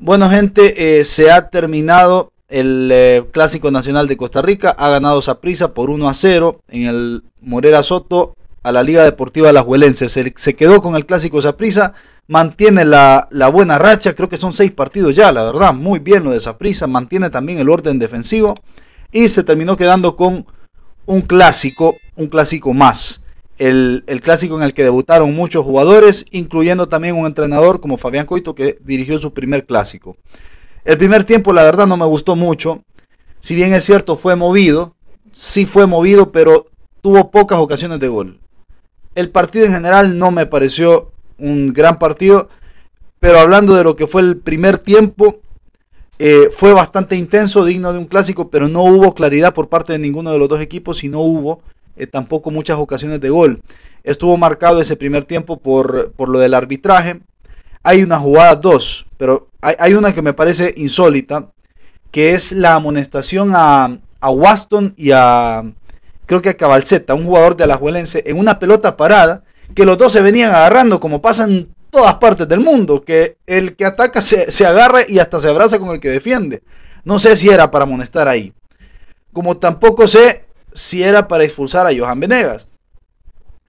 Bueno, gente, eh, se ha terminado el eh, Clásico Nacional de Costa Rica. Ha ganado Saprisa por 1 a 0 en el Morera Soto a la Liga Deportiva las Se, se quedó con el Clásico Saprisa. Mantiene la, buena racha. Creo que son seis partidos ya, la verdad. Muy bien lo de Saprisa. Mantiene también el orden defensivo. Y se terminó quedando con un clásico, un clásico más el, clásico en el que debutaron muchos jugadores, incluyendo también un entrenador como Fabián Coito que dirigió su primer clásico. El primer tiempo la verdad no me gustó mucho, si bien es cierto fue movido, sí fue movido, pero tuvo pocas ocasiones de gol. El partido en general no me pareció un gran partido, pero hablando de lo que fue el primer tiempo, eh, fue bastante intenso, digno de un clásico, pero no hubo claridad por parte de ninguno de los dos equipos y no hubo eh, tampoco muchas ocasiones de gol. Estuvo marcado ese primer tiempo por, por lo del arbitraje. Hay una jugada, dos, pero hay, una que me parece insólita, que es la amonestación a, a Waston y a, creo que a Cabalceta, un jugador de Alajuelense, en una pelota parada, que los dos se venían agarrando como pasa en todas partes del mundo, que el que ataca se, se, agarra y hasta se abraza con el que defiende. No sé si era para amonestar ahí. Como tampoco sé si era para expulsar a Johan Venegas.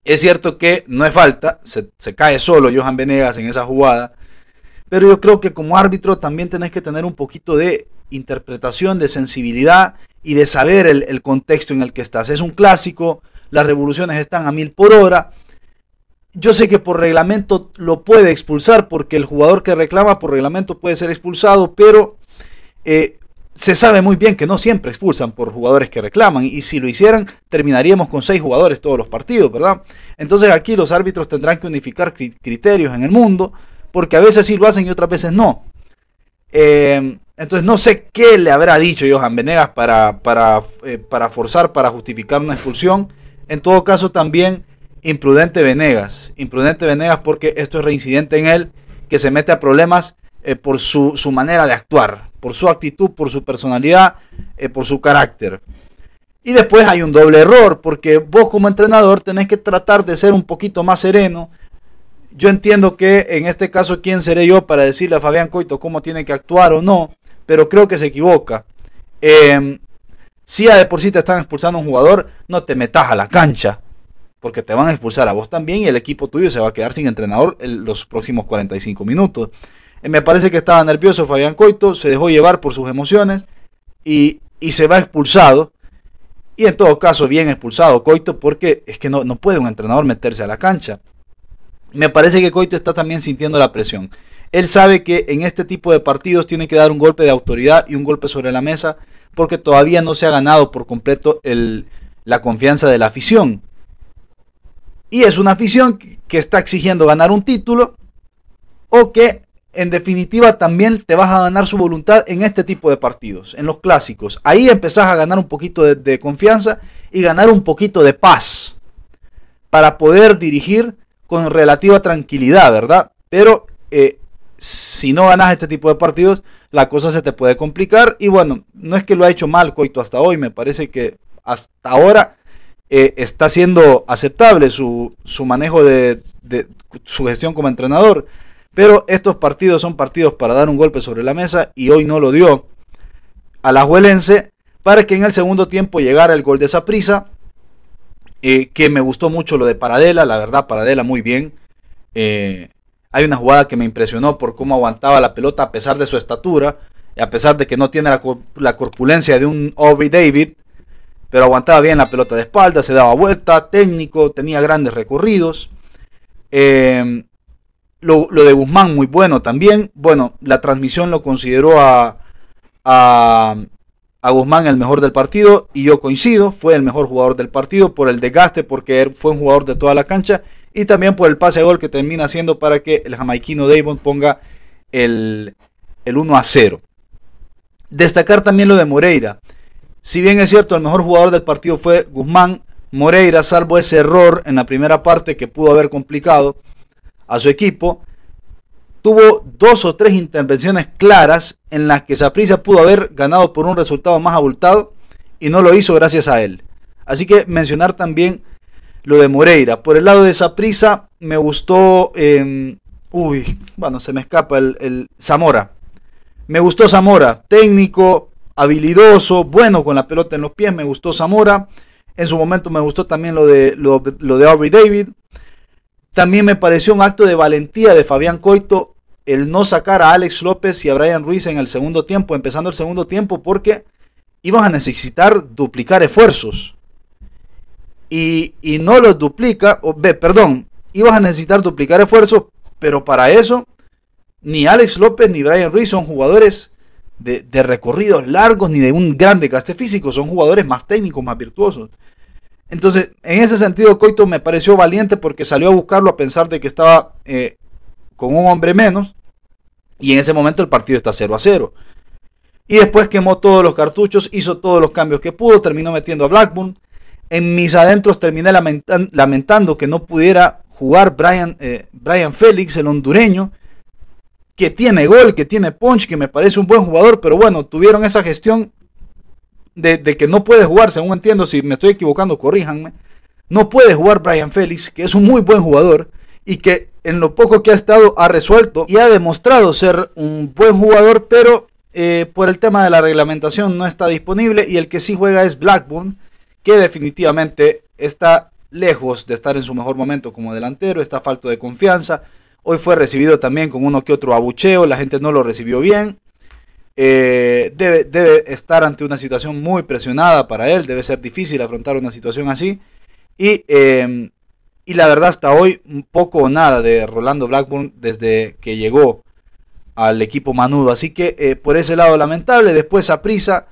Es cierto que no es falta, se, cae solo Johan Venegas en esa jugada, pero yo creo que como árbitro también tenés que tener un poquito de interpretación, de sensibilidad y de saber el, contexto en el que estás. Es un clásico, las revoluciones están a mil por hora. Yo sé que por reglamento lo puede expulsar porque el jugador que reclama por reglamento puede ser expulsado, pero eh, se sabe muy bien que no siempre expulsan por jugadores que reclaman y si lo hicieran terminaríamos con seis jugadores todos los partidos, ¿verdad? Entonces aquí los árbitros tendrán que unificar criterios en el mundo porque a veces sí lo hacen y otras veces no. Eh, entonces no sé qué le habrá dicho Johan Venegas para, para, eh, para forzar, para justificar una expulsión. En todo caso también imprudente Venegas, imprudente Venegas porque esto es reincidente en él, que se mete a problemas eh, por su, manera de actuar, por su actitud, por su personalidad, eh, por su carácter. Y después hay un doble error, porque vos como entrenador tenés que tratar de ser un poquito más sereno. Yo entiendo que en este caso, ¿quién seré yo para decirle a Fabián Coito cómo tiene que actuar o no? Pero creo que se equivoca. Em, si a de por sí te están expulsando un jugador, no te metas a la cancha, porque te van a expulsar a vos también y el equipo tuyo se va a quedar sin entrenador los próximos 45 minutos. Eh, me parece que estaba nervioso Fabián Coito, se dejó llevar por sus emociones y, se va expulsado. Y en todo caso, bien expulsado Coito, porque es que no, no puede un entrenador meterse a la cancha. Me parece que Coito está también sintiendo la presión. Él sabe que en este tipo de partidos tiene que dar un golpe de autoridad y un golpe sobre la mesa, porque todavía no se ha ganado por completo el, la confianza de la afición. Y es una afición que está exigiendo ganar un título o que en definitiva también te vas a ganar su voluntad en este tipo de partidos, en los clásicos. Ahí empezás a ganar un poquito de, confianza y ganar un poquito de paz para poder dirigir con relativa tranquilidad, ¿verdad? Pero eh, si no ganas este tipo de partidos, la cosa se te puede complicar. Y bueno, no es que lo ha hecho mal Coito hasta hoy, me parece que hasta ahora eh, está siendo aceptable su, manejo de su gestión como entrenador. Pero estos partidos son partidos para dar un golpe sobre la mesa y hoy no lo dio a la Juelense para que en el segundo tiempo llegara el gol de esa Eh, que me gustó mucho lo de Paradela, la verdad, Paradela muy bien. Eh, hay una jugada que me impresionó por cómo aguantaba la pelota a pesar de su estatura, a pesar de que no tiene la, corpulencia de un Obi David, pero aguantaba bien la pelota de espalda, se daba vuelta, técnico, tenía grandes recorridos. Eh, lo, de Guzmán, muy bueno también. Bueno, la transmisión lo consideró a, a, Guzmán el mejor del partido y yo coincido, fue el mejor jugador del partido por el desgaste, porque él fue un jugador de toda la cancha y también por el pase a gol que termina haciendo para que el jamaiquino Davon ponga el, el 1 a 0. Destacar también lo de Moreira. Si bien es cierto, el mejor jugador del partido fue Guzmán, Moreira, salvo ese error en la primera parte que pudo haber complicado a su equipo, tuvo dos o tres intervenciones claras en las que Saprisa pudo haber ganado por un resultado más abultado y no lo hizo gracias a él. Así que mencionar también lo de Moreira. Por el lado de Zaprisa, me gustó... Eh, uy, bueno, se me escapa el, Zamora. Me gustó Zamora, técnico, habilidoso, bueno con la pelota en los pies, me gustó Zamora. En su momento me gustó también lo de, lo de Aubrey David. También me pareció un acto de valentía de Fabián Coito el no sacar a Alex López y a Brian Ruiz en el segundo tiempo, empezando el segundo tiempo, porque iban a necesitar duplicar esfuerzos. Y, no los duplica, o, perdón, ibas a necesitar duplicar esfuerzos, pero para eso ni Alex López ni Brian Ruiz son jugadores de, de recorridos largos ni de un gran desgaste físico, son jugadores más técnicos, más virtuosos. Entonces, en ese sentido, Coito me pareció valiente porque salió a buscarlo a pensar de que estaba eh, con un hombre menos. Y en ese momento el partido está 0 a 0. Y después quemó todos los cartuchos, hizo todos los cambios que pudo, terminó metiendo a Blackburn. En mis adentros terminé lamentando que no pudiera jugar Brian, eh, Brian Félix, el hondureño, que tiene gol, que tiene punch, que me parece un buen jugador, pero bueno, tuvieron esa gestión de, que no puede jugar, según entiendo, si me estoy equivocando, corríjanme. No puede jugar Brian Félix, que es un muy buen jugador y que en lo poco que ha estado ha resuelto y ha demostrado ser un buen jugador, pero eh, por el tema de la reglamentación no está disponible y el que sí juega es Blackburn, que definitivamente está lejos de estar en su mejor momento como delantero, está falto de confianza. Hoy fue recibido también con uno que otro abucheo, la gente no lo recibió bien. Eh, debe, estar ante una situación muy presionada para él, debe ser difícil afrontar una situación así. Y, em, y la verdad, hasta hoy, un poco o nada de Rolando Blackburn desde que llegó al equipo Manudo. Así que eh, por ese lado lamentable, después a prisa,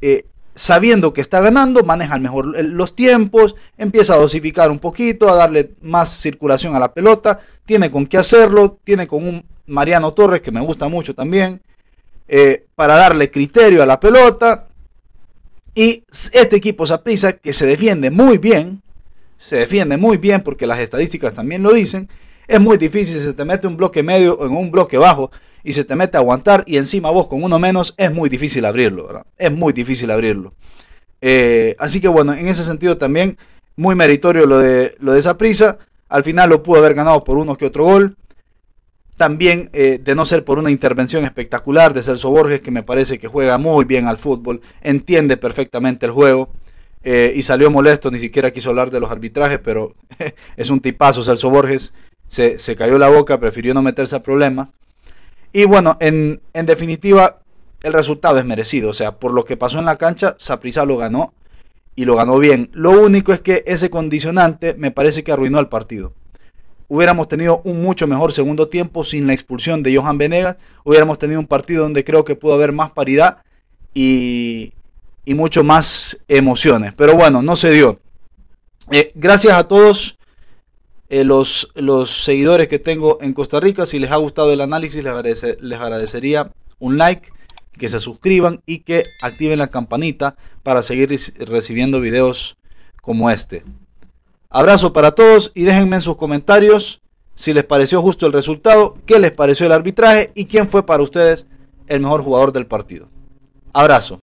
eh, sabiendo que está ganando, maneja mejor los tiempos, empieza a dosificar un poquito, a darle más circulación a la pelota, tiene con qué hacerlo, tiene con un Mariano Torres que me gusta mucho también, eh, para darle criterio a la pelota. Y este equipo Saprisa, que se defiende muy bien, se defiende muy bien porque las estadísticas también lo dicen, es muy difícil, se te mete un bloque medio o en un bloque bajo y se te mete a aguantar y encima vos con uno menos es muy difícil abrirlo, Es muy difícil abrirlo. Eh, así que bueno, en ese sentido también muy meritorio lo de, lo de Al final lo pudo haber ganado por uno que otro gol. También, eh, de no ser por una intervención espectacular de Celso Borges, que me parece que juega muy bien al fútbol, entiende perfectamente el juego eh, y salió molesto, ni siquiera quiso hablar de los arbitrajes, pero es un tipazo Celso Borges, se, cayó la boca, prefirió no meterse a problemas. Y bueno, en, definitiva, el resultado es merecido, o sea, por lo que pasó en la cancha, Saprisa lo ganó y lo ganó bien. Lo único es que ese condicionante me parece que arruinó el partido. Hubiéramos tenido un mucho mejor segundo tiempo sin la expulsión de Johan Venegas. Hubiéramos tenido un partido donde creo que pudo haber más paridad y, mucho más emociones. Pero bueno, no se dio. Eh, gracias a todos eh, los, los seguidores que tengo en Costa Rica. Si les ha gustado el análisis, les, les agradecería un like, que se suscriban y que activen la campanita para seguir recibiendo videos como este. Abrazo para todos y déjenme en sus comentarios si les pareció justo el resultado, qué les pareció el arbitraje y quién fue para ustedes el mejor jugador del partido. Abrazo.